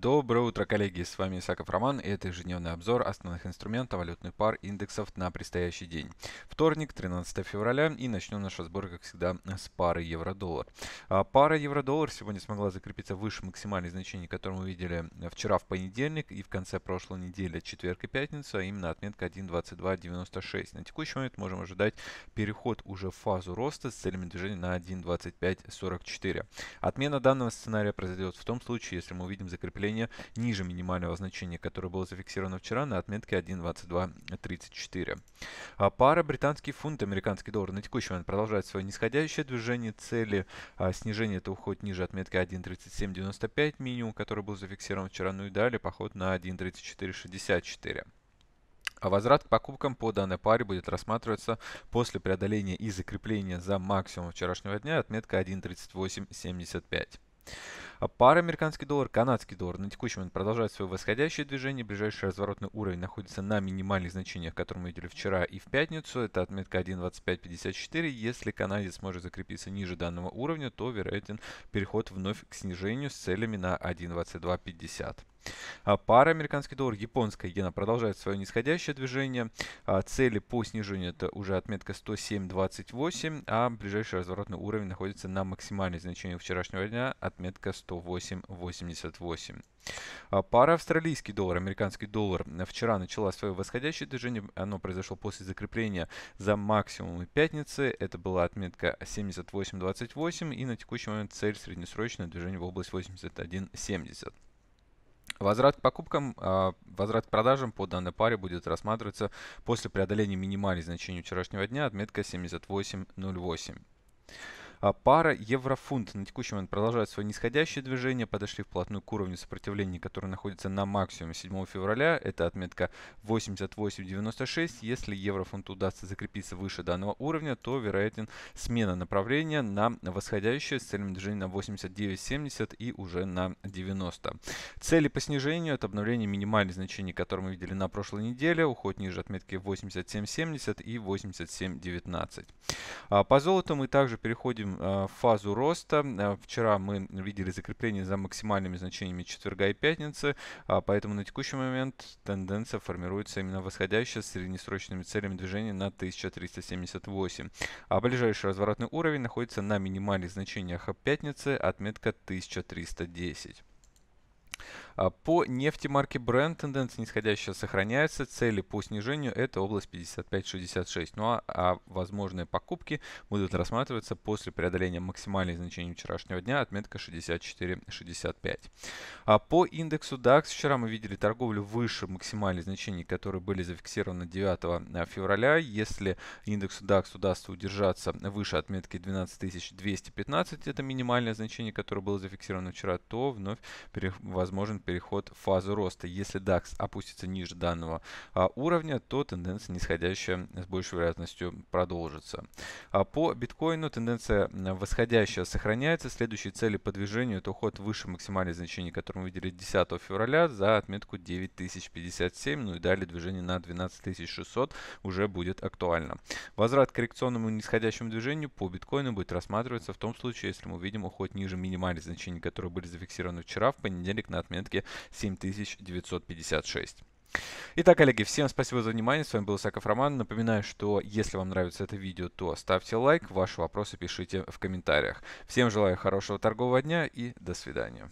Доброе утро, коллеги! С вами Исаков Роман и это ежедневный обзор основных инструментов валютных пар индексов на предстоящий день. Вторник, 13 февраля и начнем наш разбор, как всегда, с пары евро-доллар. А, пара евро-доллар сегодня смогла закрепиться выше максимальной значений, которые мы видели вчера в понедельник и в конце прошлой недели, четверг и пятница, а именно отметка 1.2296. На текущий момент можем ожидать переход уже в фазу роста с целями движения на 1.2544. Отмена данного сценария произойдет в том случае, если мы увидим закрепление значение ниже минимального значения, которое было зафиксировано вчера на отметке 1.2234. А пара британский фунт, американский доллар на текущий момент продолжает свое нисходящее движение цели. А снижение это уходит ниже отметки 1.3795 минимум, который был зафиксирован вчера, ну и далее поход на 1.3464. А возврат к покупкам по данной паре будет рассматриваться после преодоления и закрепления за максимум вчерашнего дня отметка 1.3875. Пара американский доллар, канадский доллар на текущий момент продолжает свое восходящее движение. Ближайший разворотный уровень находится на минимальных значениях, которые мы видели вчера и в пятницу. Это отметка 1.2554. Если канадец сможет закрепиться ниже данного уровня, то вероятен переход вновь к снижению с целями на 1.2250. А, пара американский доллар, японская иена продолжает свое нисходящее движение. А, цели по снижению это уже отметка 107.28, а ближайший разворотный уровень находится на максимальное значение вчерашнего дня, отметка 108.88. А, пара австралийский доллар, американский доллар вчера начала свое восходящее движение. Оно произошло после закрепления за максимумы пятницы. Это была отметка 78.28 и на текущий момент цель среднесрочное движение в область 81.70. Возврат к покупкам, а, возврат к продажам по данной паре будет рассматриваться после преодоления минимальных значений вчерашнего дня, отметка 78.08. А, пара еврофунт на текущий момент продолжает свое нисходящее движение, подошли вплотную к уровню сопротивления, который находится на максимуме 7 февраля. Это отметка 88.96. Если еврофунт удастся закрепиться выше данного уровня, то вероятен смена направления на восходящее с целью движения на 89.70 и уже на 90. Цели по снижению – это обновление минимальных значений, которые мы видели на прошлой неделе, уход ниже отметки 87.70 и 87.19. А, по золоту мы также переходим видим а, фазу роста. А, вчера мы видели закрепление за максимальными значениями четверга и пятницы, а поэтому на текущий момент тенденция формируется именно восходящая с среднесрочными целями движения на 1378. А ближайший разворотный уровень находится на минимальных значениях пятницы, отметка 1310. А, по нефти марки Brent тенденция нисходящая сохраняется Цели по снижению это область 55-66. Ну а, а возможные покупки будут рассматриваться после преодоления максимальных значений вчерашнего дня, отметка 64-65. А по индексу DAX вчера мы видели торговлю выше максимальных значений, которые были зафиксированы 9 э, февраля. Если индексу DAX удастся удержаться выше отметки 12215, это минимальное значение, которое было зафиксировано вчера, то вновь возможен переход в фазу роста. Если DAX опустится ниже данного а, уровня, то тенденция нисходящая с большей вероятностью продолжится. А, по биткоину тенденция восходящая сохраняется. Следующие цели по движению – это уход выше максимальных значений, которые мы видели 10 февраля за отметку 9057, ну и далее движение на 12600 уже будет актуально. Возврат к коррекционному нисходящему движению по биткоину будет рассматриваться в том случае, если мы увидим уход ниже минимальных значений, которые были зафиксированы вчера в понедельник на отметке оценки 7956. Итак, коллеги, всем спасибо за внимание. С вами был Исаков Роман. Напоминаю, что если вам нравится это видео, то ставьте лайк, ваши вопросы пишите в комментариях. Всем желаю хорошего торгового дня и до свидания.